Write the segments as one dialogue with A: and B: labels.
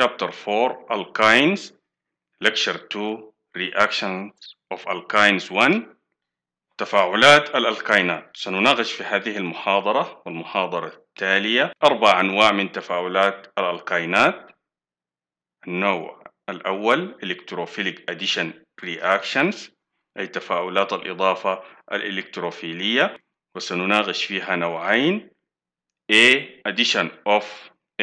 A: Chapter 4 Alkynes Lecture 2 Reactions of Alkynes 1 تفاعلات الألكينات سنناقش في هذه المحاضرة والمحاضرة التالية أربع أنواع من تفاعلات الألكينات النوع الأول Electrophilic Addition Reactions أي تفاعلات الإضافة الإلكتروفيلية وسنناقش فيها نوعين A addition of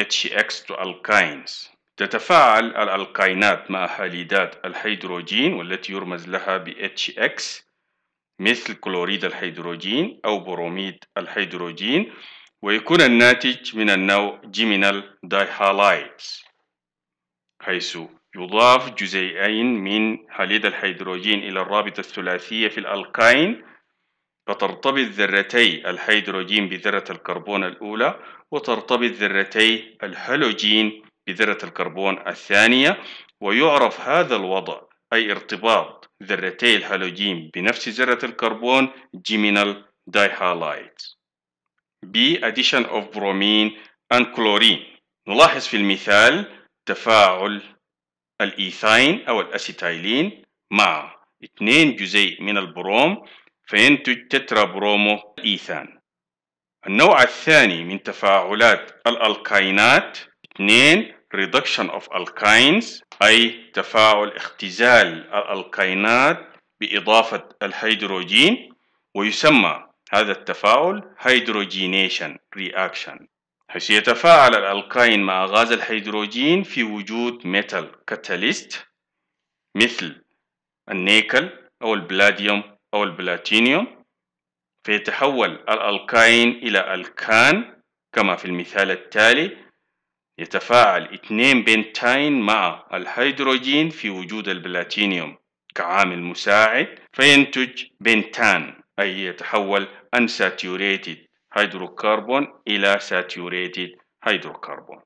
A: HX to alkynes تتفاعل الألقينات مع حاليدات الهيدروجين والتي يرمز لها ب HX مثل كلوريد الهيدروجين أو بروميد الهيدروجين ويكون الناتج من النوع جيمينال دايهالايدز حيث يضاف جزيئين من حاليد الهيدروجين إلى الرابطة الثلاثية في الألقين فترتبط ذرتي الهيدروجين بذرة الكربون الأولى وترتبط ذرتي الهالوجين بذرة الكربون الثانية ويعرف هذا الوضع أي ارتباط ذرتي الهالوجين بنفس ذرة الكربون جيمينال دايهالايت بي addition of bromine and chlorine نلاحظ في المثال تفاعل الإيثاين أو الأسيتايلين مع اثنين جزيء من البروم فينتج تترا برومو إيثان النوع الثاني من تفاعلات الألكينات اثنين reduction of alkynes أي تفاعل اختزال الألكينات بإضافة الهيدروجين ويسمى هذا التفاعل hydrogenation reaction حيث يتفاعل الألكين مع غاز الهيدروجين في وجود ميتال كاتاليست مثل النيكل أو البلاديوم أو البلاتينيوم فيتحول الألكين إلى ألكان كما في المثال التالي يتفاعل اثنين بنتاين مع الهيدروجين في وجود البلاتينيوم كعامل مساعد فينتج بنتان أي يتحول unsaturated hydrocarbon إلى saturated hydrocarbon